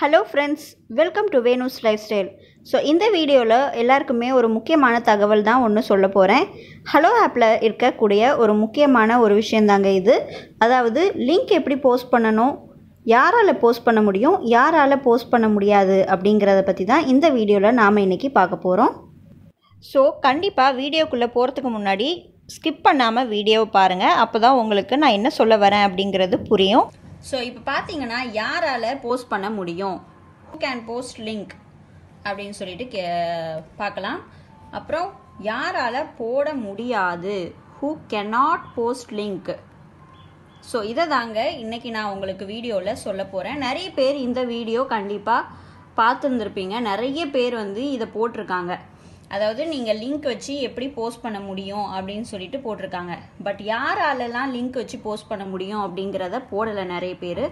hello friends welcome to Venu's lifestyle so இந்த வீடியோவில் எல்லாருக்குமே ஒரு முக்கியமான தகவல் தான் ஒன்று சொல்ல போகிறேன் ஹலோ ஆப்பில் இருக்கக்கூடிய ஒரு முக்கியமான ஒரு விஷயந்தாங்க இது அதாவது லிங்க் எப்படி போஸ்ட் பண்ணணும் யாரால் போஸ்ட் பண்ண முடியும் யாரால் போஸ்ட் பண்ண முடியாது அப்படிங்கிறத பற்றி தான் இந்த வீடியோவில் நாம் இன்றைக்கி பார்க்க போகிறோம் ஸோ கண்டிப்பாக வீடியோக்குள்ளே போகிறதுக்கு முன்னாடி ஸ்கிப் பண்ணாமல் வீடியோவை பாருங்கள் அப்போ தான் உங்களுக்கு நான் என்ன சொல்ல வரேன் அப்படிங்கிறது புரியும் ஸோ இப்போ பார்த்தீங்கன்னா யாரால் போஸ்ட் பண்ண முடியும் ஹூ கேன் போஸ்ட் லிங்க் அப்படின்னு சொல்லிட்டு கே பார்க்கலாம் அப்புறம் யாரால் போட முடியாது who cannot post link so இதை தாங்க இன்றைக்கி நான் உங்களுக்கு வீடியோவில் சொல்ல போகிறேன் நிறைய பேர் இந்த வீடியோ கண்டிப்பாக பார்த்துருந்துருப்பீங்க நிறைய பேர் வந்து இதை போட்டிருக்காங்க அதாவது நீங்கள் லிங்க் வச்சு எப்படி போஸ்ட் பண்ண முடியும் அப்படின்னு சொல்லிட்டு போட்டிருக்காங்க பட் யாராலெல்லாம் லிங்க் வச்சு போஸ்ட் பண்ண முடியும் அப்படிங்கிறத போடலை நிறைய பேர்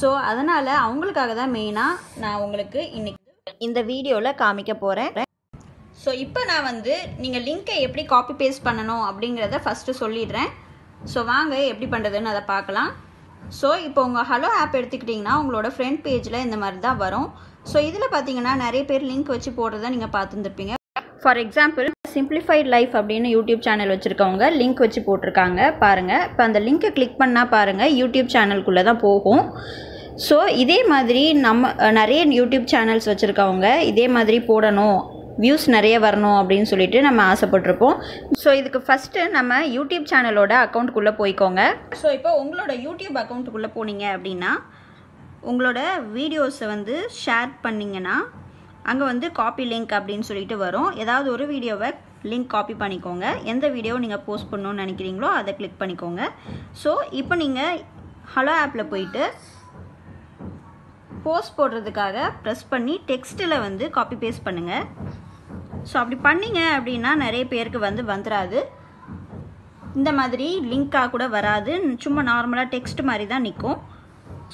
ஸோ அதனால் அவங்களுக்காக தான் மெயினாக நான் உங்களுக்கு இன்னைக்கு இந்த வீடியோவில் காமிக்க போகிறேன் ஸோ இப்போ நான் வந்து நீங்கள் லிங்க்கை எப்படி காப்பி பேஸ்ட் பண்ணணும் அப்படிங்கிறத ஃபஸ்ட்டு சொல்லிடுறேன் ஸோ வாங்க எப்படி பண்ணுறதுன்னு அதை பார்க்கலாம் ஸோ இப்போ உங்கள் ஹலோ ஆப் எடுத்துக்கிட்டிங்கன்னா உங்களோட ஃப்ரண்ட் பேஜில் இந்த மாதிரி தான் வரும் ஸோ இதில் பார்த்தீங்கன்னா நிறைய பேர் லிங்க் வச்சு போடுறத நீங்கள் பார்த்துருந்துருப்பீங்க ஃபார் எக்ஸாம்பிள் சிம்பிளிஃபைட் லைஃப் அப்படின்னு யூடியூப் சேனல் வச்சுருக்கவங்க லிங்க் வச்சு போட்டிருக்காங்க பாருங்கள் இப்போ அந்த லிங்க்கை கிளிக் பண்ணால் பாருங்கள் யூடியூப் சேனலுக்குள்ளே தான் போகும் ஸோ இதே மாதிரி நம்ம நிறைய யூடியூப் சேனல்ஸ் வச்சுருக்கவங்க இதே மாதிரி போடணும் வியூஸ் நிறைய வரணும் அப்படின்னு சொல்லிட்டு நம்ம ஆசைப்பட்டிருப்போம் ஸோ இதுக்கு ஃபஸ்ட்டு நம்ம யூடியூப் சேனலோட அக்கௌண்ட்டுக்குள்ளே போய்க்கோங்க ஸோ இப்போ உங்களோட யூடியூப் அக்கௌண்ட்டுக்குள்ளே போனீங்க அப்படின்னா உங்களோட வீடியோஸை வந்து ஷேர் பண்ணிங்கன்னா அங்கே வந்து காப்பி லிங்க் அப்படின்னு சொல்லிட்டு வரும் ஏதாவது ஒரு வீடியோவை லிங்க் காப்பி பண்ணிக்கோங்க எந்த வீடியோ நீங்கள் போஸ்ட் பண்ணணும்னு நினைக்கிறீங்களோ அதை கிளிக் பண்ணிக்கோங்க ஸோ இப்போ நீங்கள் ஹலோ ஆப்பில் போயிட்டு போஸ்ட் போடுறதுக்காக ப்ரெஸ் பண்ணி டெக்ஸ்ட்டில் வந்து காப்பி பேஸ்ட் பண்ணுங்கள் ஸோ அப்படி பண்ணிங்க அப்படின்னா நிறைய பேருக்கு வந்து வந்துடாது இந்த மாதிரி லிங்காக கூட வராது சும்மா நார்மலாக டெக்ஸ்ட் மாதிரி தான் நிற்கும்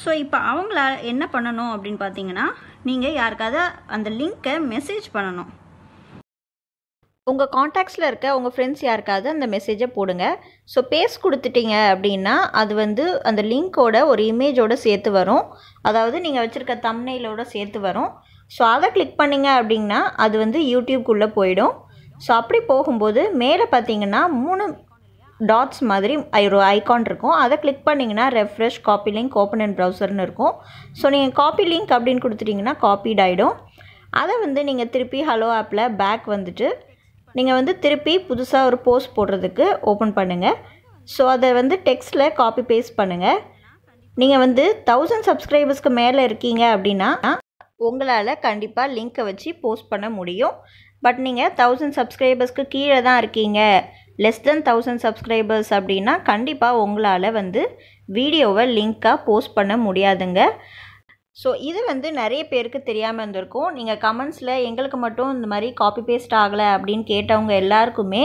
ஸோ இப்போ அவங்கள என்ன பண்ணணும் அப்படின்னு பார்த்தீங்கன்னா நீங்கள் யாருக்காவது அந்த லிங்க்கை மெசேஜ் பண்ணணும் உங்கள் காண்டாக்ட்ஸில் இருக்க உங்கள் ஃப்ரெண்ட்ஸ் யாருக்காவது அந்த மெசேஜை போடுங்க ஸோ பேஸ் கொடுத்துட்டீங்க அப்படின்னா அது வந்து அந்த லிங்க்கோட ஒரு இமேஜோடு சேர்த்து வரும் அதாவது நீங்கள் வச்சுருக்க தம்னையிலோட சேர்த்து வரும் ஸோ அதை கிளிக் பண்ணிங்க அப்படின்னா அது வந்து யூடியூப்குள்ளே போயிடும் ஸோ அப்படி போகும்போது மேலே பார்த்தீங்கன்னா மூணு டாட்ஸ் மாதிரி ஒரு ஐக்கான் இருக்கும் அதை கிளிக் பண்ணிங்கன்னா refresh copy link open and ப்ரௌசர்னு இருக்கும் ஸோ நீங்கள் காப்பி லிங்க் அப்படின்னு கொடுத்துட்டிங்கன்னா காப்பீட் ஆகிடும் அதை வந்து நீங்கள் திருப்பி ஹலோ ஆப்பில் பேக் வந்துட்டு நீங்கள் வந்து திருப்பி புதுசாக ஒரு போஸ்ட் போடுறதுக்கு ஓப்பன் பண்ணுங்கள் ஸோ அதை வந்து டெக்ஸ்ட்டில் காப்பி பேஸ்ட் பண்ணுங்கள் நீங்கள் வந்து தௌசண்ட் சப்ஸ்கிரைபர்ஸ்க்கு மேலே இருக்கீங்க அப்படின்னா உங்களால் கண்டிப்பாக லிங்க்கை வச்சு போஸ்ட் பண்ண முடியும் பட் நீங்கள் தௌசண்ட் சப்ஸ்கிரைபர்ஸ்க்கு கீழே தான் இருக்கீங்க லெஸ் தென் தௌசண்ட் சப்ஸ்கிரைபர்ஸ் அப்படின்னா கண்டிப்பாக உங்களால் வந்து வீடியோவை லிங்க்காக போஸ்ட் பண்ண முடியாதுங்க ஸோ இது வந்து நிறைய பேருக்கு தெரியாமல் இருந்திருக்கும் நீங்கள் கமெண்ட்ஸில் எங்களுக்கு மட்டும் இந்த மாதிரி காப்பி பேஸ்ட் ஆகலை அப்படின்னு கேட்டவங்க எல்லாருக்குமே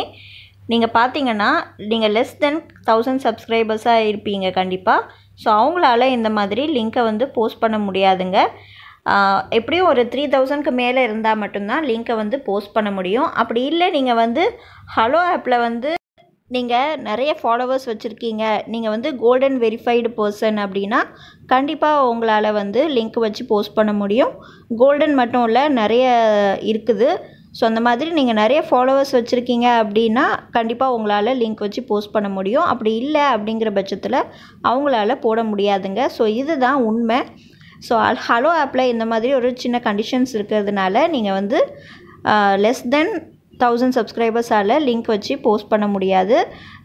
நீங்கள் பார்த்தீங்கன்னா நீங்கள் லெஸ் தென் தௌசண்ட் சப்ஸ்கிரைபர்ஸாக இருப்பீங்க கண்டிப்பாக ஸோ அவங்களால இந்த மாதிரி லிங்க்கை வந்து போஸ்ட் பண்ண முடியாதுங்க எப்படியும் ஒரு த்ரீ தௌசண்ட்க்கு மேலே இருந்தால் மட்டும்தான் லிங்க்கை வந்து போஸ்ட் பண்ண முடியும் அப்படி இல்லை நீங்கள் வந்து ஹலோ ஆப்பில் வந்து நீங்கள் நிறைய ஃபாலோவர்ஸ் வச்சுருக்கீங்க நீங்கள் வந்து கோல்டன் வெரிஃபைடு பர்சன் அப்படின்னா கண்டிப்பாக உங்களால் வந்து லிங்க் வச்சு போஸ்ட் பண்ண முடியும் கோல்டன் மட்டும் இல்லை நிறைய இருக்குது ஸோ அந்த மாதிரி நீங்கள் நிறைய ஃபாலோவர்ஸ் வச்சுருக்கீங்க அப்படின்னா கண்டிப்பாக உங்களால் லிங்க் வச்சு போஸ்ட் பண்ண முடியும் அப்படி இல்லை அப்படிங்கிற பட்சத்தில் அவங்களால போட முடியாதுங்க ஸோ இதுதான் உண்மை ஸோ ஹலோ ஆப்பில் இந்த மாதிரி ஒரு சின்ன கண்டிஷன்ஸ் இருக்கிறதுனால நீங்கள் வந்து லெஸ் தென் தௌசண்ட் சப்ஸ்கிரைபர்ஸால் லிங்க் வச்சு போஸ்ட் பண்ண முடியாது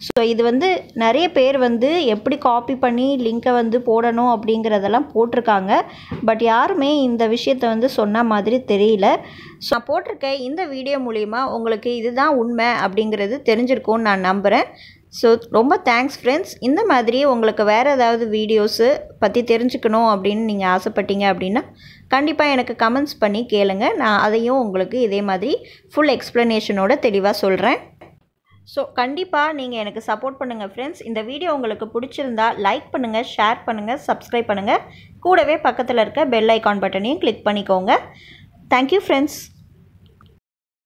ஸோ இது வந்து நிறைய பேர் வந்து எப்படி காப்பி பண்ணி லிங்க்கை வந்து போடணும் அப்படிங்கிறதெல்லாம் போட்டிருக்காங்க பட் யாருமே இந்த விஷயத்த வந்து சொன்ன மாதிரி தெரியல ஸோ நான் போட்டிருக்க இந்த வீடியோ மூலிமா உங்களுக்கு இதுதான் உண்மை அப்படிங்கிறது தெரிஞ்சிருக்கும்னு நான் நம்புகிறேன் ஸோ ரொம்ப தேங்க்ஸ் ஃப்ரெண்ட்ஸ் இந்த மாதிரி உங்களுக்கு வேறு ஏதாவது வீடியோஸு பற்றி தெரிஞ்சுக்கணும் அப்படின்னு நீங்கள் ஆசைப்பட்டீங்க அப்படின்னா கண்டிப்பாக எனக்கு கமெண்ட்ஸ் பண்ணி கேளுங்க நான் அதையும் உங்களுக்கு இதே மாதிரி ஃபுல் எக்ஸ்ப்ளனேஷனோட தெளிவாக சொல்கிறேன் ஸோ கண்டிப்பாக நீங்கள் எனக்கு சப்போர்ட் பண்ணுங்கள் ஃப்ரெண்ட்ஸ் இந்த வீடியோ உங்களுக்கு பிடிச்சிருந்தா லைக் பண்ணுங்கள் ஷேர் பண்ணுங்கள் சப்ஸ்கிரைப் பண்ணுங்கள் கூடவே பக்கத்தில் இருக்க பெல் ஐக்கான் பட்டனையும் கிளிக் பண்ணிக்கோங்க தேங்க்யூ ஃப்ரெண்ட்ஸ்